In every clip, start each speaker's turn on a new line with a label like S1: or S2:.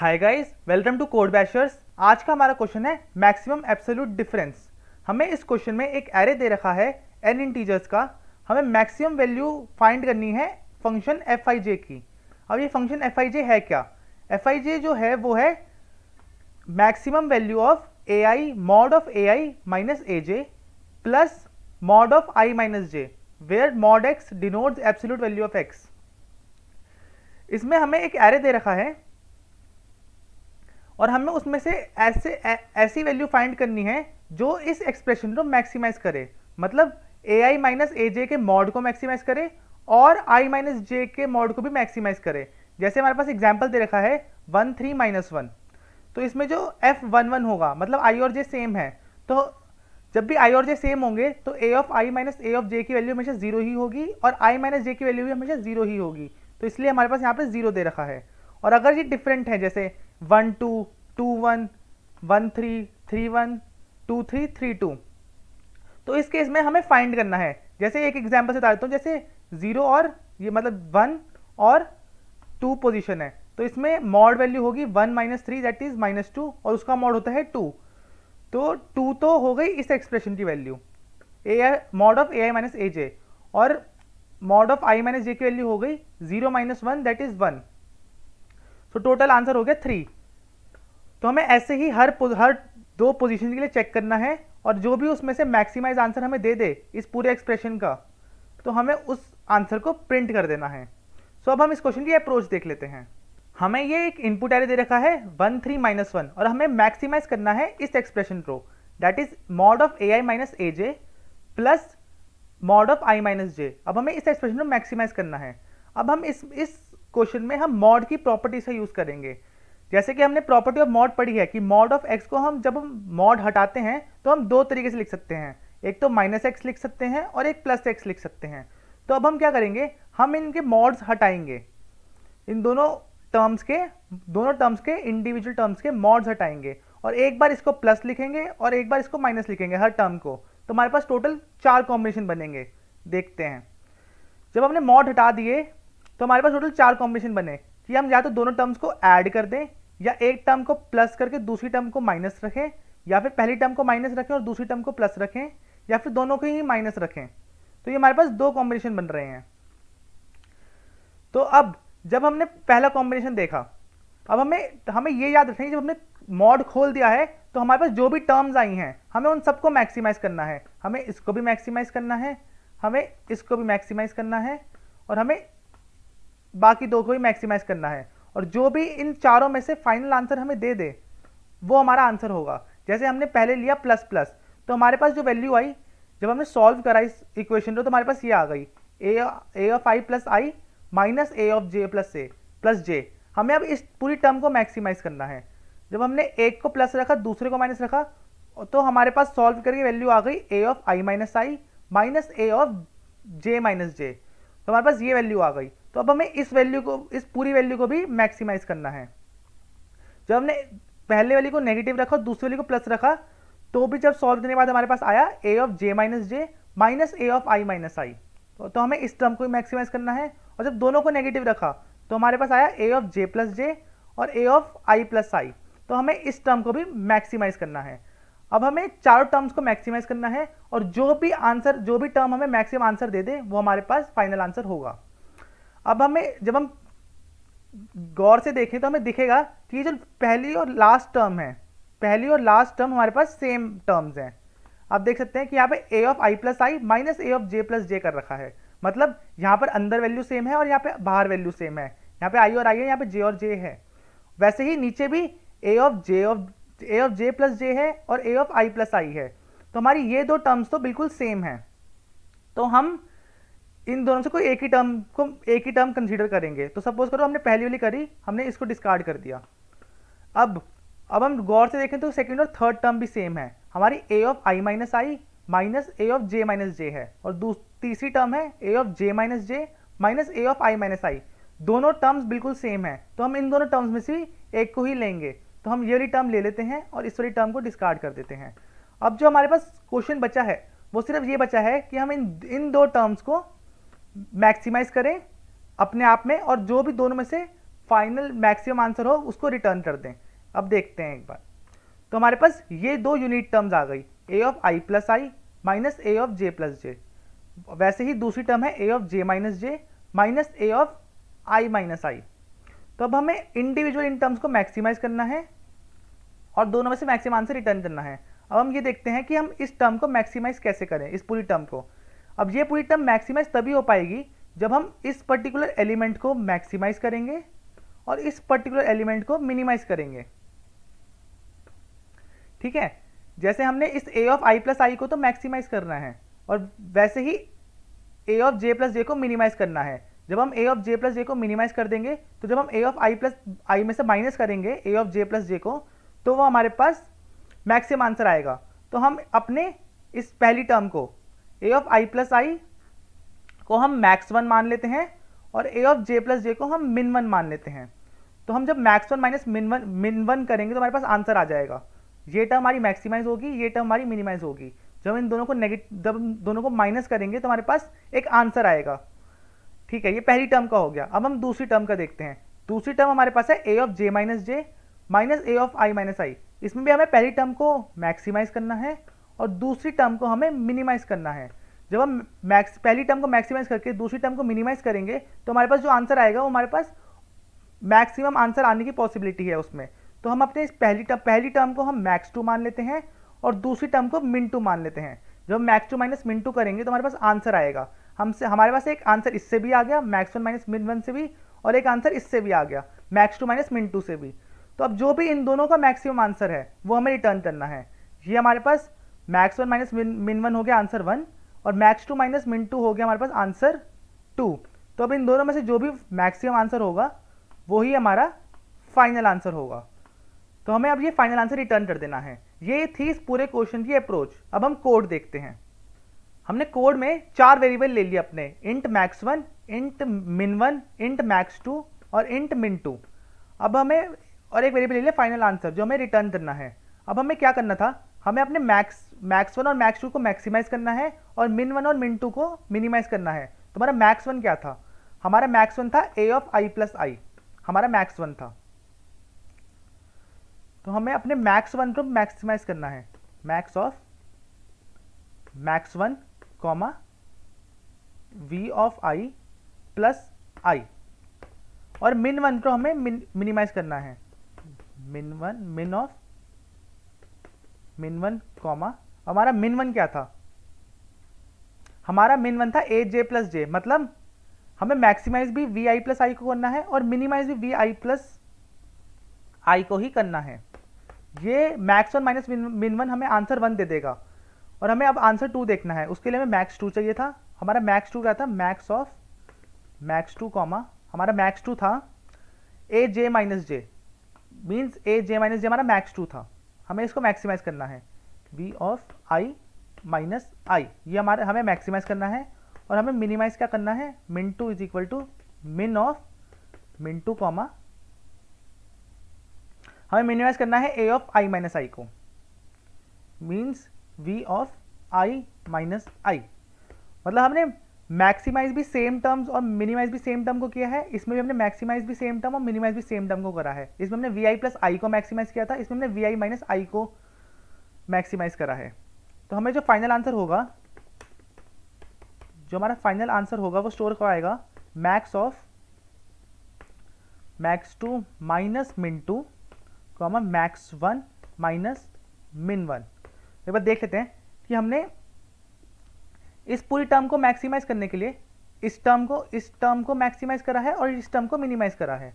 S1: hi guys welcome to Code Bashers आज का हमारा क्वेश्चन है मैक्सिमम एब्सोल्यूट डिफरेंस हमें इस क्वेश्चन में एक एरे दे रखा है एन इंटीजर्स का हमें मैक्सिमम वैल्यू फाइंड करनी है फंक्शन एफ आई जे की अब ये फंक्शन एफ आई जे है क्या एफ आई जे जो है वो है maximum value of A I mod of A I minus A J plus mod of I minus J where mod X denotes absolute value of X इसमें हमें एक array दे रखा है और हमें उसमें से ऐसे ऐसी वैल्यू फाइंड करनी है जो इस एक्सप्रेशन को मैक्सिमाइज करे मतलब ए आई माइनस ए जे के मॉड को मैक्सिमाइज करे और आई माइनस जे के मॉड को भी मैक्सिमाइज करे जैसे हमारे पास एग्जाम्पल दे रखा है वन थ्री माइनस वन तो इसमें जो एफ वन वन होगा मतलब आई और जे सेम है तो जब भी आई और जे सेम होंगे तो A of I minus A of J की वैल्यू हमेशा जीरो ही होगी और आई माइनस जे की वैल्यू भी हमेशा जीरो ही होगी तो इसलिए हमारे पास यहाँ पर जीरो दे रखा है और अगर ये डिफरेंट है जैसे one two two one one three three one two three three two तो इस केस में हमें फाइंड करना है जैसे एक एग्जाम्पल से बता देता हूँ जैसे ज़ीरो और ये मतलब वन और टू पोजिशन है तो इसमें मॉड वैल्यू होगी one minus three that is minus two और उसका मॉड होता है टू तो टू तो हो गई इस एक्सप्रेशन की value A I mod of A I minus A J और mod of I minus J की वैल्यू हो गई zero minus one that is one तो टोटल आंसर हो गया थ्री तो हमें ऐसे ही हर हर दो पोजीशन के लिए चेक करना है और जो भी उसमें से मैक्सिमाइज आंसर हमें दे दे इस पूरे एक्सप्रेशन का तो हमें उस आंसर को प्रिंट कर देना है सो अब हम इस क्वेश्चन की अप्रोच देख लेते हैं हमें ये एक इनपुट एरे दे रखा है वन थ्री माइनस वन और हमें मैक्सिमाइज करना है इस एक्सप्रेशन को that is mod of A I minus A J plus mod of I minus J अब हमें इस एक्सप्रेशन को मैक्सिमाइज करना है अब हम इस इस क्वेश्चन में हम मॉड की प्रॉपर्टी से यूज करेंगे जैसे कि हमने प्रॉपर्टी ऑफ मॉड पढ़ी है कि मॉड ऑफ एक्स को हम जब हम मॉड हटाते हैं तो हम दो तरीके से लिख सकते हैं एक तो माइनस एक्स लिख सकते हैं और एक प्लस एक्स लिख सकते हैं तो अब हम क्या करेंगे हम इनके मॉड्स हटाएंगे इन दोनों टर्म्स के दोनों टर्म्स के इंडिविजुअल टर्म्स के मॉड्स हटाएंगे और एक बार इसको प्लस लिखेंगे और एक बार इसको माइनस लिखेंगे हर टर्म को तो हमारे पास टोटल चार कॉम्बिनेशन बनेंगे देखते हैं जब हमने मॉड हटा दिए तो हमारे पास टोटल चार कॉम्बिनेशन बने कि हम या तो दोनों टर्म्स को ऐड कर दें या एक टर्म को प्लस करके दूसरी टर्म को माइनस रखें या फिर पहली टर्म को माइनस रखें और दूसरी टर्म को प्लस रखें या फिर दोनों को ही माइनस रखें तो ये हमारे पास दो कॉम्बिनेशन बन रहे हैं तो अब जब हमने पहला कॉम्बिनेशन देखा अब हमें हमें ये याद रखें जब हमने मॉड खोल दिया है तो हमारे पास जो भी टर्म्स आई हैं हमें उन सबको मैक्सिमाइज करना है हमें इसको भी मैक्सिमाइज करना है हमें इसको भी मैक्सिमाइज करना है और हमें बाकी दो को ही मैक्सिमाइज करना है और जो भी इन चारों में से फाइनल आंसर हमें दे दे वो हमारा आंसर होगा जैसे हमने पहले लिया प्लस प्लस तो हमारे पास जो वैल्यू आई जब हमने सॉल्व करा इस इक्वेशन को तो हमारे पास ये आ गई A A of I plus I minus A of J plus A plus J हमें अब इस पूरी टर्म को मैक्सिमाइज करना है जब हमने एक को प्लस रखा दूसरे को माइनस रखा तो हमारे पास सॉल्व करके वैल्यू आ गई A of I minus I minus A of J minus J तो हमारे पास ये वैल्यू आ गई तो अब हमें इस वैल्यू को इस पूरी वैल्यू को भी मैक्सिमाइज करना है जब हमने पहले वाली को नेगेटिव रखा दूसरी वाली को प्लस रखा तो भी जब सॉल्व करने के बाद हमारे पास आया A of J minus J minus A of I minus I तो हमें इस टर्म को मैक्सिमाइज करना है और जब दोनों को नेगेटिव रखा तो हमारे पास आया ए ऑफ जे प्लस जे और ए ऑफ आई प्लस आई तो हमें इस टर्म को भी मैक्सिमाइज करना है अब हमें चारों टर्म्स को मैक्सिमाइज करना है और जो भी आंसर जो भी टर्म हमें मैक्सिमम आंसर दे दे वो हमारे पास फाइनल आंसर होगा अब हमें जब हम गौर से देखें तो हमें दिखेगा कि ये जो पहली और लास्ट टर्म है पहली और लास्ट टर्म हमारे पास सेम टर्म्स हैं आप देख सकते हैं कि यहाँ पे a of i plus I minus A of J plus J कर रखा है मतलब यहाँ पर अंदर वैल्यू सेम है और यहाँ पे बाहर वैल्यू सेम है यहाँ पे i और i है यहाँ पे j और j है वैसे ही नीचे भी a of j of a of j plus J है और a of i plus I है तो हमारी ये दो टर्म्स तो बिल्कुल सेम है तो हम इन दोनों से कोई एक ही टर्म को एक ही टर्म कंसीडर करेंगे तो सपोज करो हमने पहली वाली करी हमने इसको डिस्कार्ड कर दिया अब अब हम गौर से देखें तो सेकेंड और थर्ड टर्म भी सेम है हमारी A of I minus I minus A of J minus J है और तीसरी टर्म है A of J minus J minus A of I minus I दोनों टर्म्स बिल्कुल सेम है तो हम इन दोनों टर्म्स में से एक को ही लेंगे तो हम ये वाली टर्म ले लेते हैं और इस वाली टर्म को डिस्कार्ड कर देते हैं अब जो हमारे पास क्वेश्चन बचा है वो सिर्फ ये बचा है कि हम इन इन दो टर्म्स को मैक्सिमाइज करें अपने आप में और जो भी दोनों में से फाइनल मैक्सिमम आंसर हो उसको रिटर्न कर दें अब देखते हैं एक बार तो हमारे पास ये दो यूनिट टर्म्स आ गई A of I plus I minus A of J plus J वैसे ही दूसरी टर्म है A of J minus J minus A of I minus I तो अब हमें इंडिविजुअल इन टर्म्स को मैक्सिमाइज करना है और दोनों में से मैक्सिमम आंसर रिटर्न करना है अब हम ये देखते हैं कि हम इस टर्म को मैक्सिमाइज कैसे करें इस पूरी टर्म को अब ये पूरी टर्म मैक्सिमाइज तभी हो पाएगी जब हम इस पर्टिकुलर एलिमेंट को मैक्सिमाइज करेंगे और इस पर्टिकुलर एलिमेंट को मिनिमाइज करेंगे ठीक है जैसे हमने इस ए ऑफ आई प्लस आई को तो मैक्सिमाइज करना है और वैसे ही ए ऑफ जे प्लस जे को मिनिमाइज करना है जब हम ए ऑफ जे प्लस जे को मिनिमाइज कर देंगे तो जब हम ए ऑफ आई प्लस आई में से माइनस करेंगे ए ऑफ जे प्लस जे को तो वो हमारे पास मैक्सिम आंसर आएगा तो हम अपने इस पहली टर्म को ए ऑफ आई प्लस आई को हम मैक्स वन मान लेते हैं और ए ऑफ जे प्लस जे को हम मिन वन मान लेते हैं तो हम जब max one minus min one min one करेंगे तो हमारे पास आंसर आ जाएगा ये टर्म हमारी मैक्सिमाइज होगी ये टर्म हमारी मिनिमाइज होगी जब इन दोनों को नेगेटिव जब दोनों को माइनस करेंगे तो हमारे पास एक आंसर आएगा ठीक है ये पहली टर्म का हो गया अब हम दूसरी टर्म का देखते हैं दूसरी टर्म हमारे पास है A of J minus J minus A of I minus I इसमें भी हमें पहली टर्म को मैक्सिमाइज करना है और दूसरी टर्म को हमें मिनिमाइज करना है जब हम मैक्स पहली टर्म को मैक्सिमाइज करके दूसरी टर्म को मिनिमाइज करेंगे तो हमारे पास जो आंसर आएगा वो हमारे पास मैक्सिमम आंसर आने की पॉसिबिलिटी है उसमें तो हम अपने इस पहली टर्म पहली टर्म को हम मैक्स टू मान लेते हैं और दूसरी टर्म को मिन टू मान लेते हैं जब हम max two minus min two करेंगे तो हमारे पास आंसर आएगा हमसे हमारे पास एक आंसर इससे भी आ गया max one minus min one से भी और एक आंसर इससे भी आ गया max two minus min two से भी तो अब जो भी इन दोनों का मैक्सिमम आंसर है वो हमें रिटर्न करना है ये हमारे पास max one minus min one हो गया आंसर वन और max two minus min two हो गया हमारे पास आंसर टू तो अब इन दोनों में से जो भी मैक्सिमम आंसर होगा वही हमारा फाइनल आंसर होगा तो हमें अब ये फाइनल आंसर रिटर्न कर देना है ये थी इस पूरे क्वेश्चन की अप्रोच अब हम कोड देखते हैं हमने कोड में चार वेरिएबल ले लिए अपने int max one int min one int max two और इंट मिन टू अब हमें और एक वेरिएबल ले लिया फाइनल आंसर जो हमें रिटर्न करना है अब हमें क्या करना था हमें अपने मैक्स मैक्स वन और मैक्स टू को मैक्सिमाइज करना है और मिन वन और मिन टू को मिनिमाइज करना है तुम्हारा मैक्स वन क्या था हमारा मैक्स वन था ए ऑफ आई प्लस आई हमारा मैक्स वन था तो हमें अपने मैक्स वन को मैक्सिमाइज करना है max of max one comma V of I plus I और मिन वन को हमें मिनिमाइज करना है मिन वन मिन ऑफ मिन वन कॉमा हमारा मिन वन क्या था हमारा मिन वन था ए जे प्लस जे मतलब हमें मैक्सिमाइज भी वी आई प्लस आई को करना है और मिनिमाइज भी वी आई प्लस आई को ही करना है ये max one minus min one हमें आंसर वन दे देगा और हमें अब आंसर टू देखना है उसके लिए हमें मैक्स टू चाहिए था हमारा मैक्स टू क्या था max of max two comma हमारा मैक्स टू था A J minus J means A J minus J हमारा मैक्स टू था हमें इसको मैक्सिमाइज करना है V of I minus I ये हमारे हमें मैक्सिमाइज करना है और हमें मिनिमाइज क्या करना है min two is equal to min of min two comma हमें मिनिमाइज करना है A of I minus I को means V of I minus I मतलब हमने मैक्सिमाइज भी सेम टर्म्स और मिनिमाइज भी सेम टर्म को किया है इसमें भी हमने मैक्सिमाइज भी सेम टर्म और मिनिमाइज भी सेम टर्म को करा है इसमें हमने वी आई प्लस आई को मैक्सिमाइज किया था इसमें हमने वी आई माइनस आई को मैक्सिमाइज करा है तो हमें जो फाइनल आंसर होगा जो हमारा फाइनल आंसर होगा वो स्टोर करवाएगा max of max two minus min two comma max one minus min one एक बार देख लेते हैं कि हमने इस पूरी टर्म को मैक्सिमाइज करने के लिए इस टर्म को इस टर्म को मैक्सिमाइज करा है और इस टर्म को मिनिमाइज करा है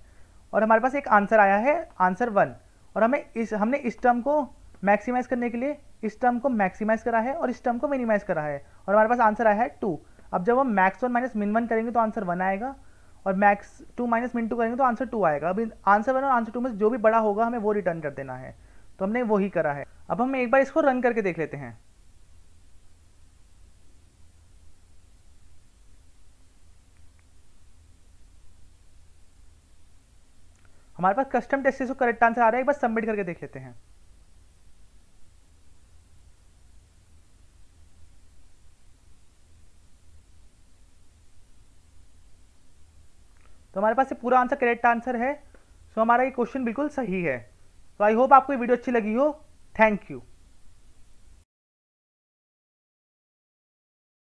S1: और हमारे पास एक आंसर आया है आंसर वन और हमें इस हमने इस टर्म को मैक्सिमाइज करने के लिए इस टर्म को मैक्सिमाइज करा है और इस टर्म को मिनिमाइज करा है और हमारे पास आंसर आया है टू अब जब हम max one minus min one करेंगे तो आंसर वन आएगा और max two minus min two करेंगे तो आंसर टू आएगा अभी आंसर वन और आंसर टू में जो भी बड़ा होगा हमें वो रिटर्न कर देना है तो हमने वो ही करा है अब हम एक बार इसको रन करके देख लेते हैं हमारे पास कस्टम टेस्ट से करेक्ट आंसर आ रहा है एक बार सबमिट करके देख लेते हैं तो हमारे पास ये पूरा आंसर करेक्ट आंसर है सो हमारा ये क्वेश्चन बिल्कुल सही है तो आई होप आपको ये वीडियो अच्छी लगी हो थैंक यू